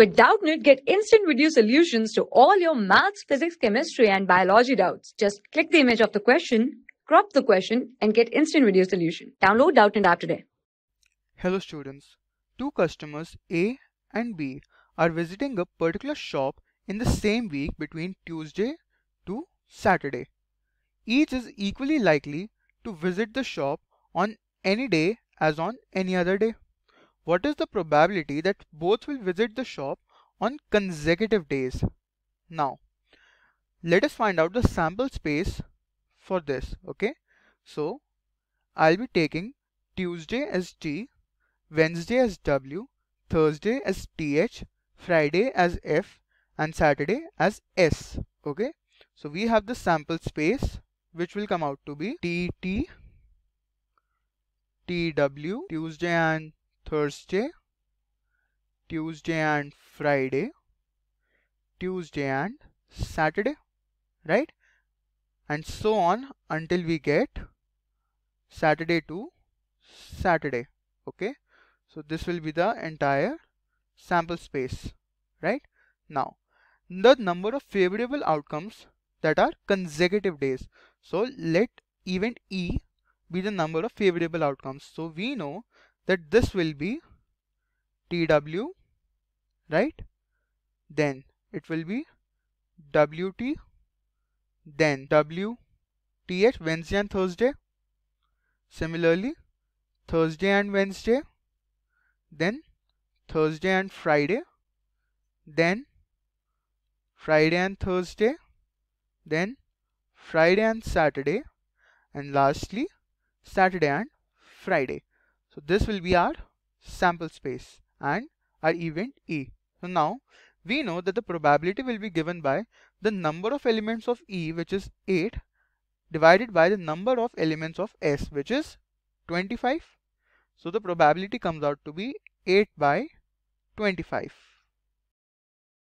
With Doubtnit, get instant video solutions to all your maths, physics, chemistry, and biology doubts. Just click the image of the question, crop the question, and get instant video solution. Download Doubtnit app today. Hello students. Two customers A and B are visiting a particular shop in the same week between Tuesday to Saturday. Each is equally likely to visit the shop on any day as on any other day what is the probability that both will visit the shop on consecutive days? Now, let us find out the sample space for this, okay? So, I'll be taking Tuesday as T, Wednesday as W, Thursday as TH, Friday as F, and Saturday as S, okay? So, we have the sample space which will come out to be TT, TW, Tuesday and Thursday, Tuesday and Friday, Tuesday and Saturday, right? And so on until we get Saturday to Saturday, okay? So this will be the entire sample space, right? Now, the number of favorable outcomes that are consecutive days. So let event E be the number of favorable outcomes. So we know that this will be TW, right? Then it will be WT, then WTH, Wednesday and Thursday. Similarly, Thursday and Wednesday, then Thursday and Friday, then Friday and Thursday, then Friday and Saturday, and lastly Saturday and Friday. So this will be our sample space and our event E. So now we know that the probability will be given by the number of elements of E which is 8 divided by the number of elements of S which is 25. So the probability comes out to be 8 by 25.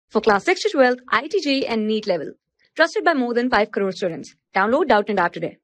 For class 6 to 12, ITG and NEET level. Trusted by more than 5 crore students. Download Doubt and App today.